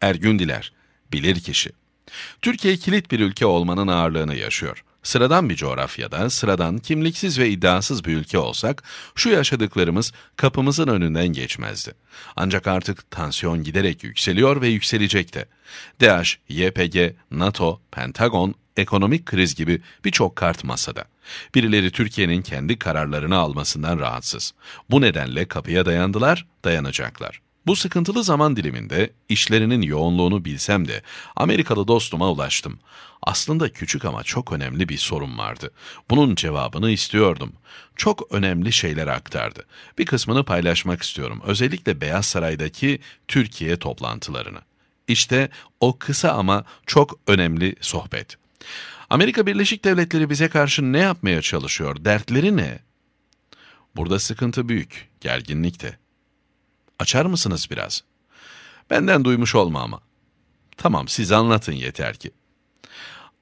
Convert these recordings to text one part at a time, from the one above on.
Ergün Diler, bilir kişi. Türkiye kilit bir ülke olmanın ağırlığını yaşıyor. Sıradan bir coğrafyada, sıradan, kimliksiz ve iddiasız bir ülke olsak, şu yaşadıklarımız kapımızın önünden geçmezdi. Ancak artık tansiyon giderek yükseliyor ve yükselecek de. DH, YPG, NATO, Pentagon, ekonomik kriz gibi birçok kart masada. Birileri Türkiye'nin kendi kararlarını almasından rahatsız. Bu nedenle kapıya dayandılar, dayanacaklar. Bu sıkıntılı zaman diliminde işlerinin yoğunluğunu bilsem de Amerikalı dostuma ulaştım. Aslında küçük ama çok önemli bir sorun vardı. Bunun cevabını istiyordum. Çok önemli şeyler aktardı. Bir kısmını paylaşmak istiyorum. Özellikle Beyaz Saray'daki Türkiye toplantılarını. İşte o kısa ama çok önemli sohbet. Amerika Birleşik Devletleri bize karşı ne yapmaya çalışıyor? Dertleri ne? Burada sıkıntı büyük, gerginlik de. Açar mısınız biraz? Benden duymuş olma ama. Tamam siz anlatın yeter ki.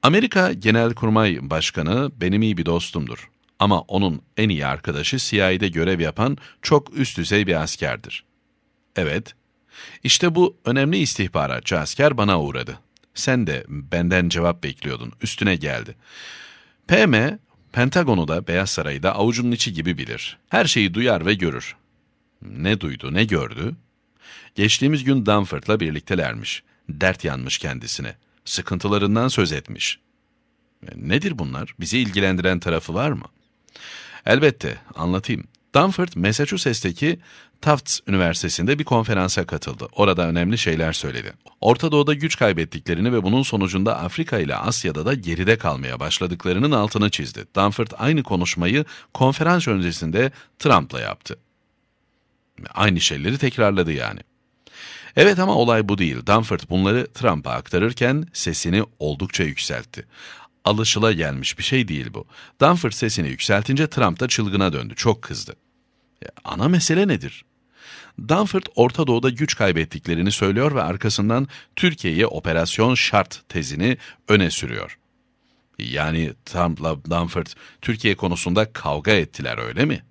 Amerika Genelkurmay Başkanı benim iyi bir dostumdur. Ama onun en iyi arkadaşı CIA'de görev yapan çok üst düzey bir askerdir. Evet, işte bu önemli istihbaratçı asker bana uğradı. Sen de benden cevap bekliyordun, üstüne geldi. PM, Pentagon'u da Beyaz Saray'ı da avucunun içi gibi bilir. Her şeyi duyar ve görür. Ne duydu ne gördü? Geçtiğimiz gün Dunford'la birliktelermiş. Dert yanmış kendisine. Sıkıntılarından söz etmiş. E, nedir bunlar? Bizi ilgilendiren tarafı var mı? Elbette, anlatayım. Danford, Massachusetts'teki Tufts Üniversitesi'nde bir konferansa katıldı. Orada önemli şeyler söyledi. Orta Doğu'da güç kaybettiklerini ve bunun sonucunda Afrika ile Asya'da da geride kalmaya başladıklarının altını çizdi. Danford aynı konuşmayı konferans öncesinde Trump'la yaptı. Aynı şeyleri tekrarladı yani. Evet ama olay bu değil. Dunford bunları Trump'a aktarırken sesini oldukça yükseltti. Alışıla gelmiş bir şey değil bu. Dunford sesini yükseltince Trump da çılgına döndü. Çok kızdı. Ya, e, ana mesele nedir? Dunford Orta Doğu'da güç kaybettiklerini söylüyor ve arkasından Türkiye'ye operasyon şart tezini öne sürüyor. Yani Trump'la Dunford Türkiye konusunda kavga ettiler öyle mi?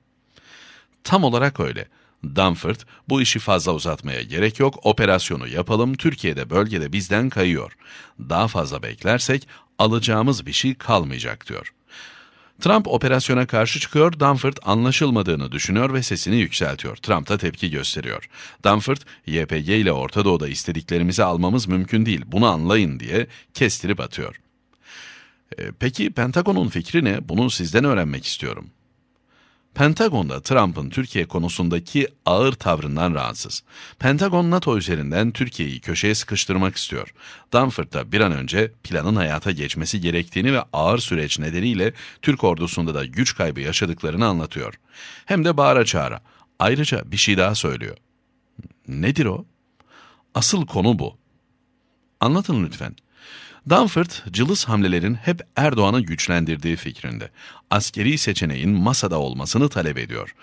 Tam olarak öyle. Dunford, bu işi fazla uzatmaya gerek yok, operasyonu yapalım, Türkiye'de bölgede bizden kayıyor. Daha fazla beklersek alacağımız bir şey kalmayacak diyor. Trump operasyona karşı çıkıyor, Dunford anlaşılmadığını düşünüyor ve sesini yükseltiyor. Trump da tepki gösteriyor. Dunford, YPG ile Orta Doğu'da istediklerimizi almamız mümkün değil, bunu anlayın diye kestirip atıyor. E, peki Pentagon'un fikri ne? Bunu sizden öğrenmek istiyorum. Pentagon'da Trump'ın Türkiye konusundaki ağır tavrından rahatsız. Pentagon NATO üzerinden Türkiye'yi köşeye sıkıştırmak istiyor. Danford'da bir an önce planın hayata geçmesi gerektiğini ve ağır süreç nedeniyle Türk ordusunda da güç kaybı yaşadıklarını anlatıyor. Hem de bağıra çağıra. Ayrıca bir şey daha söylüyor. Nedir o? Asıl konu bu. Anlatın lütfen. Danford, cılız hamlelerin hep Erdoğan'ı güçlendirdiği fikrinde. Askeri seçeneğin masada olmasını talep ediyor.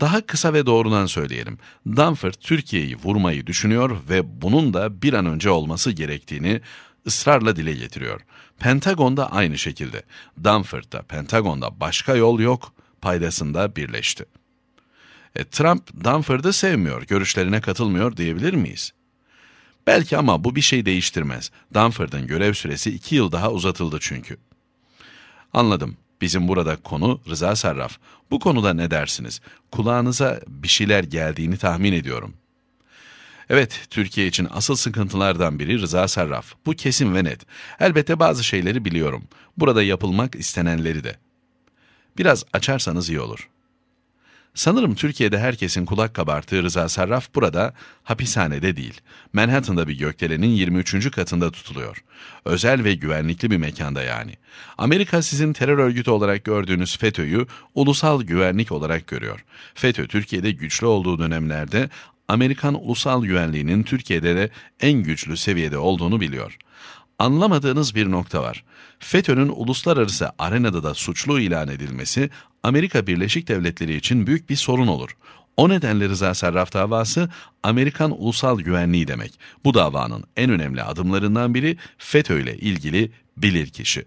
Daha kısa ve doğrudan söyleyelim. Danford Türkiye'yi vurmayı düşünüyor ve bunun da bir an önce olması gerektiğini ısrarla dile getiriyor. Pentagon'da aynı şekilde. Danford'da, Pentagon'da başka yol yok paydasında birleşti. E, Trump Danford'ı sevmiyor, görüşlerine katılmıyor diyebilir miyiz? Belki ama bu bir şey değiştirmez. Dunford'ın görev süresi iki yıl daha uzatıldı çünkü. Anladım. Bizim burada konu Rıza Sarraf. Bu konuda ne dersiniz? Kulağınıza bir şeyler geldiğini tahmin ediyorum. Evet, Türkiye için asıl sıkıntılardan biri Rıza Sarraf. Bu kesin ve net. Elbette bazı şeyleri biliyorum. Burada yapılmak istenenleri de. Biraz açarsanız iyi olur.'' Sanırım Türkiye'de herkesin kulak kabarttığı Rıza Sarraf burada, hapishanede değil, Manhattan'da bir gökdelenin 23. katında tutuluyor. Özel ve güvenlikli bir mekanda yani. Amerika sizin terör örgütü olarak gördüğünüz FETÖ'yü ulusal güvenlik olarak görüyor. FETÖ Türkiye'de güçlü olduğu dönemlerde Amerikan ulusal güvenliğinin Türkiye'de de en güçlü seviyede olduğunu biliyor. Anlamadığınız bir nokta var. FETÖ'nün uluslararası arenada da suçlu ilan edilmesi Amerika Birleşik Devletleri için büyük bir sorun olur. O nedenle Rıza Sarraf davası Amerikan ulusal güvenliği demek. Bu davanın en önemli adımlarından biri FETÖ ile ilgili bilirkişi.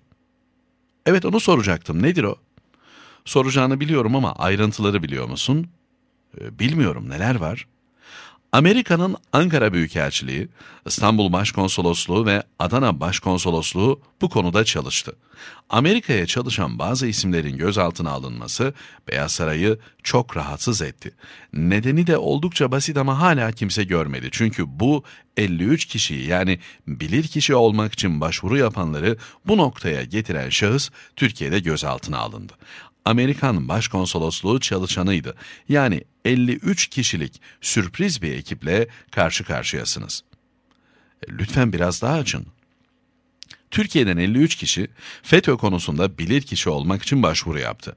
Evet onu soracaktım. Nedir o? Soracağını biliyorum ama ayrıntıları biliyor musun? Ee, bilmiyorum neler var? Amerika'nın Ankara Büyükelçiliği, İstanbul Başkonsolosluğu ve Adana Başkonsolosluğu bu konuda çalıştı. Amerika'ya çalışan bazı isimlerin gözaltına alınması Beyaz Saray'ı çok rahatsız etti. Nedeni de oldukça basit ama hala kimse görmedi. Çünkü bu 53 kişiyi yani bilir kişi olmak için başvuru yapanları bu noktaya getiren şahıs Türkiye'de gözaltına alındı. Amerikan Başkonsolosluğu çalışanıydı. Yani 53 kişilik sürpriz bir ekiple karşı karşıyasınız. E, lütfen biraz daha açın. Türkiye'den 53 kişi FETÖ konusunda bilir kişi olmak için başvuru yaptı.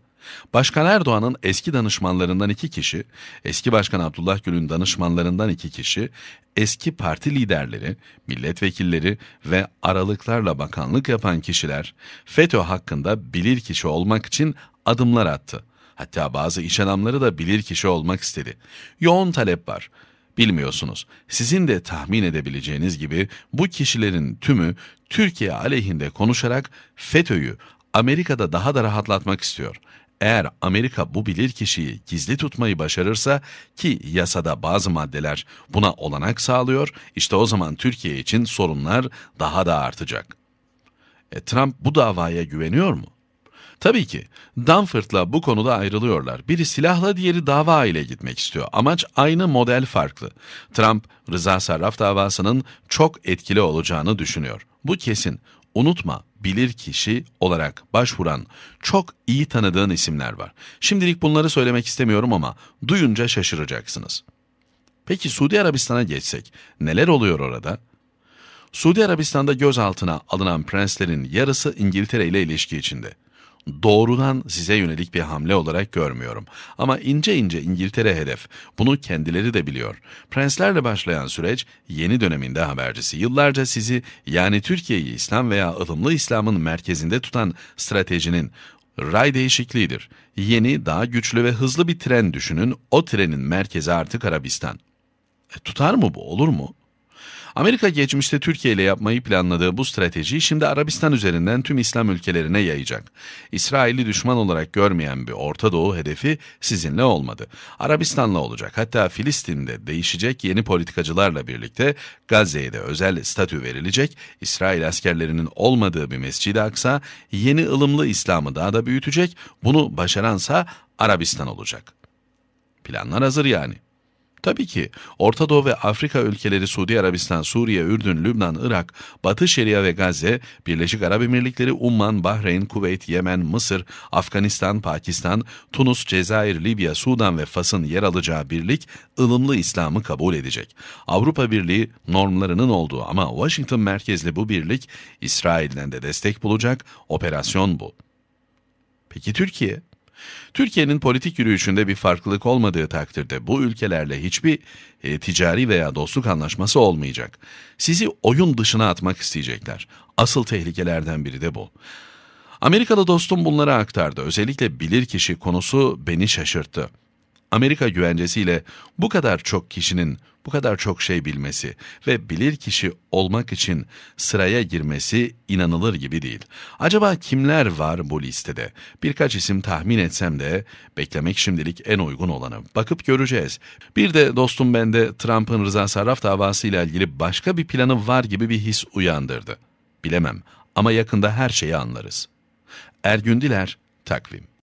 Başkan Erdoğan'ın eski danışmanlarından iki kişi, eski Başkan Abdullah Gül'ün danışmanlarından iki kişi, eski parti liderleri, milletvekilleri ve aralıklarla bakanlık yapan kişiler FETÖ hakkında bilir kişi olmak için adımlar attı. Hatta bazı iş adamları da bilir kişi olmak istedi. Yoğun talep var. Bilmiyorsunuz. Sizin de tahmin edebileceğiniz gibi bu kişilerin tümü Türkiye aleyhinde konuşarak FETÖ'yü Amerika'da daha da rahatlatmak istiyor. Eğer Amerika bu bilirkişiyi gizli tutmayı başarırsa ki yasada bazı maddeler buna olanak sağlıyor, işte o zaman Türkiye için sorunlar daha da artacak. E, Trump bu davaya güveniyor mu? Tabii ki Dunford'la bu konuda ayrılıyorlar. Biri silahla diğeri dava ile gitmek istiyor. Amaç aynı model farklı. Trump Rıza Sarraf davasının çok etkili olacağını düşünüyor. Bu kesin. Unutma bilir kişi olarak başvuran çok iyi tanıdığın isimler var. Şimdilik bunları söylemek istemiyorum ama duyunca şaşıracaksınız. Peki Suudi Arabistan'a geçsek neler oluyor orada? Suudi Arabistan'da gözaltına alınan prenslerin yarısı İngiltere ile ilişki içinde doğrudan size yönelik bir hamle olarak görmüyorum. Ama ince ince İngiltere hedef. Bunu kendileri de biliyor. Prenslerle başlayan süreç yeni döneminde habercisi yıllarca sizi yani Türkiye'yi İslam veya ılımlı İslam'ın merkezinde tutan stratejinin ray değişikliğidir. Yeni, daha güçlü ve hızlı bir tren düşünün. O trenin merkezi artık Arabistan. E, tutar mı bu? Olur mu? Amerika geçmişte Türkiye ile yapmayı planladığı bu stratejiyi şimdi Arabistan üzerinden tüm İslam ülkelerine yayacak. İsrail'i düşman olarak görmeyen bir Orta Doğu hedefi sizinle olmadı. Arabistan'la olacak. Hatta Filistin'de değişecek yeni politikacılarla birlikte Gazze'ye de özel statü verilecek. İsrail askerlerinin olmadığı bir Mescid-i Aksa yeni ılımlı İslam'ı daha da büyütecek. Bunu başaransa Arabistan olacak. Planlar hazır yani. Tabii ki Orta Doğu ve Afrika ülkeleri Suudi Arabistan, Suriye, Ürdün, Lübnan, Irak, Batı Şeria ve Gazze, Birleşik Arap Emirlikleri, Umman, Bahreyn, Kuveyt, Yemen, Mısır, Afganistan, Pakistan, Tunus, Cezayir, Libya, Sudan ve Fas'ın yer alacağı birlik ılımlı İslam'ı kabul edecek. Avrupa Birliği normlarının olduğu ama Washington merkezli bu birlik İsrail'den de destek bulacak operasyon bu. Peki Türkiye? Türkiye'nin politik yürüyüşünde bir farklılık olmadığı takdirde bu ülkelerle hiçbir e, ticari veya dostluk anlaşması olmayacak. Sizi oyun dışına atmak isteyecekler. Asıl tehlikelerden biri de bu. Amerika'da dostum bunları aktardı. Özellikle bilirkişi konusu beni şaşırttı. Amerika güvencesiyle bu kadar çok kişinin bu kadar çok şey bilmesi ve bilir kişi olmak için sıraya girmesi inanılır gibi değil. Acaba kimler var bu listede? Birkaç isim tahmin etsem de beklemek şimdilik en uygun olanı. Bakıp göreceğiz. Bir de dostum bende Trump'ın Rıza Sarraf davasıyla ilgili başka bir planı var gibi bir his uyandırdı. Bilemem ama yakında her şeyi anlarız. Ergündiler Takvim